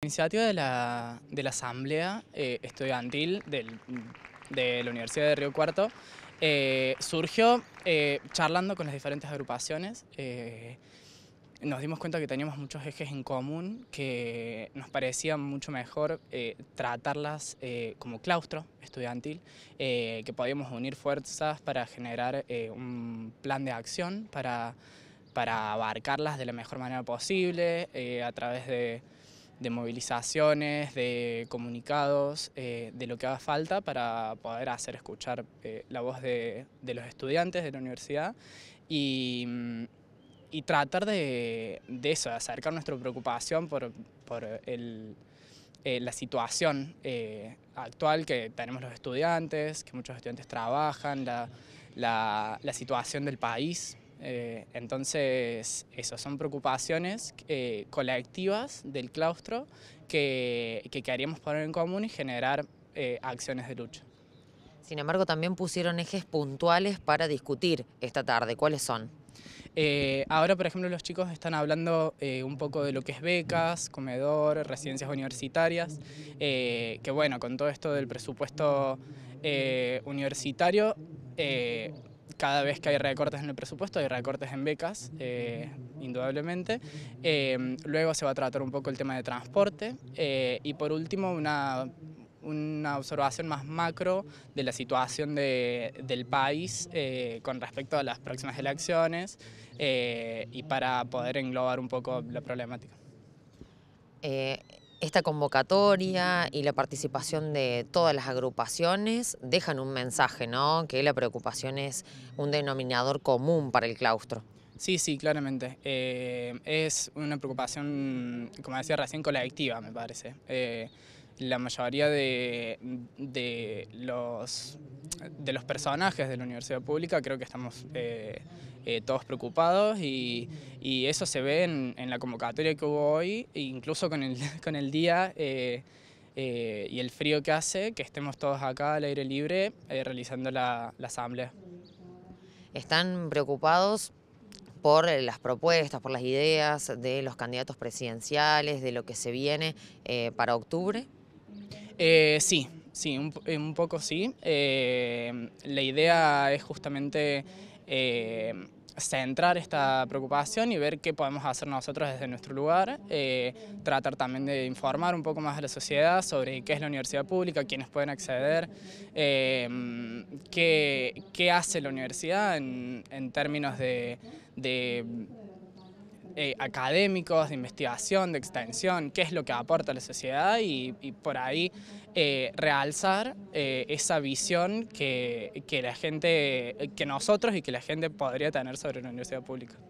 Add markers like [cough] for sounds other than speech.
La iniciativa de la, Asamblea eh, Estudiantil de la Universidad de Río Cuarto eh, surgió eh, charlando con las diferentes agrupaciones. nos dimos cuenta que teníamos muchos ejes en común, que nos parecía mucho mejor tratarlas como claustro estudiantil, que podíamos unir fuerzas para generar un plan de acción, para abarcarlas de la mejor manera posible, a través de de movilizaciones, de comunicados, eh, de lo que haga falta para poder hacer escuchar eh, la voz de, los estudiantes de la universidad y, mm, tratar de, eso, de acercar nuestra preocupación por, eh, la situación actual que tenemos los estudiantes, que muchos estudiantes trabajan, la situación del país. Eh, entonces, eso, son preocupaciones eh, colectivas del claustro que, que, queríamos poner en común y generar eh, acciones de lucha. Sin embargo, también pusieron ejes puntuales para discutir esta tarde. ¿Cuáles son? ahora, por ejemplo, los chicos están hablando un poco de lo que es becas, comedor, residencias universitarias, que bueno, con todo esto del presupuesto universitario cada vez que hay recortes en el presupuesto, hay recortes en becas, eh, indudablemente. Em, luego se va a tratar un poco el tema de transporte. Eh, y por último, una, una, observación más macro de la situación del país eh, con respecto a las próximas elecciones y para poder englobar un poco la problemática. Esta convocatoria y la participación de todas las agrupaciones dejan un mensaje, ¿no? Que la preocupación es un denominador común para el claustro. Sí, sí, claramente. Eh, es una preocupación, como decía recién, colectiva, me parece. Eh, la mayoría de, los, de los personajes de la universidad pública creo que estamos eh, eh, todos preocupados y, eso se ve en, la convocatoria que hubo hoy, e incluso con el, [laughs] día eh, y el frío que hace, que estemos todos acá al aire libre realizando la, asamblea. Están preocupados por las propuestas, por las ideas de los candidatos presidenciales, de lo que se viene para octubre? Eh, sí, sí, un, eh, poco sí. Eh, la idea es justamente centrar esta preocupación y ver qué podemos hacer nosotros desde nuestro lugar, tratar también de informar un poco más a la sociedad sobre qué es la universidad pública, quiénes pueden acceder, qué, hace la universidad en, términos de eh, académicos, de investigación, de extensión, qué es lo que aporta a la sociedad y, por ahí eh, realzar eh, esa visión que, la gente, que nosotros y que la gente podría tener sobre la universidad pública.